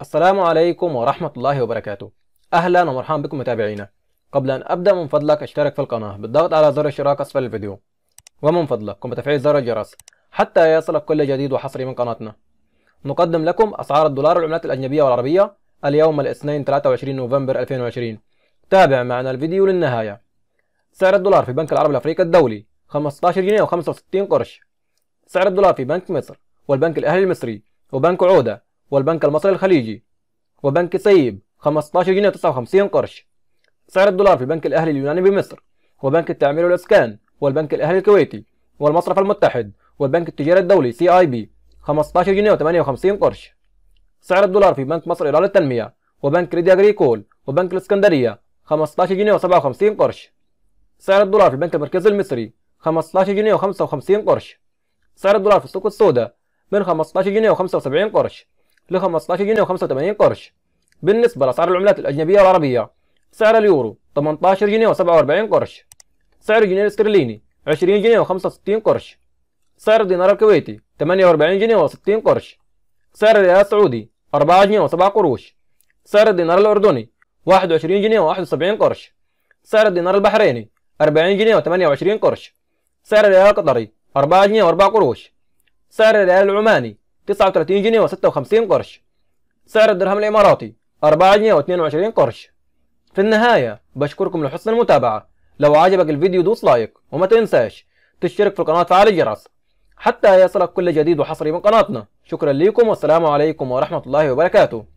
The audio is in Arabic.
السلام عليكم ورحمة الله وبركاته أهلا ومرحبا بكم متابعينا قبل أن أبدأ من فضلك اشترك في القناة بالضغط على زر الاشتراك أسفل الفيديو ومن فضلك قم بتفعيل زر الجرس حتى يصلك كل جديد وحصري من قناتنا نقدم لكم أسعار الدولار والعملات الأجنبية والعربية اليوم الاثنين 23 نوفمبر 2020 تابع معنا الفيديو للنهاية سعر الدولار في بنك العرب الأفريقي الدولي 15 جنيه و65 قرش سعر الدولار في بنك مصر والبنك الأهلي المصري وبنك عودة والبنك المصري الخليجي وبنك سيب 15 جنيه 59 قرش سعر الدولار في البنك الأهلي اليوناني بمصر وبنك التعمير والإسكان والبنك الأهلي الكويتي والمصرف المتحد والبنك التجاري الدولي سي اي بي 15 جنيه و58 قرش سعر الدولار في بنك مصر ايران للتنمية وبنك كريدي أجريكول وبنك الإسكندرية 15 جنيه و57 قرش سعر الدولار في البنك المركزي المصري 15 جنيه و55 قرش سعر الدولار في السوق السوداء من 15 جنيه و75 قرش ل 15 جنيه و85 قرش بالنسبة لأسعار العملات الأجنبية والعربية سعر اليورو 18 جنيه و47 قرش سعر الجنيه الاسترليني 20 جنيه و65 قرش سعر الدينار الكويتي 48 جنيه و60 قرش سعر الريال السعودي 4 جنيه و7 قروش سعر الدينار الأردني 21 جنيه و71 قرش سعر الدينار البحريني 40 جنيه و28 قرش سعر الريال القطري 4 جنيه و4 قروش سعر الريال العماني 39 جنيه و56 قرش سعر الدرهم الإماراتي 4 جنيه و22 قرش في النهاية بشكركم لحسن المتابعة لو عجبك الفيديو دوس لايك وما تنساش تشترك في القناة وفعل الجرس حتى يصلك كل جديد وحصري من قناتنا شكرا لكم والسلام عليكم ورحمة الله وبركاته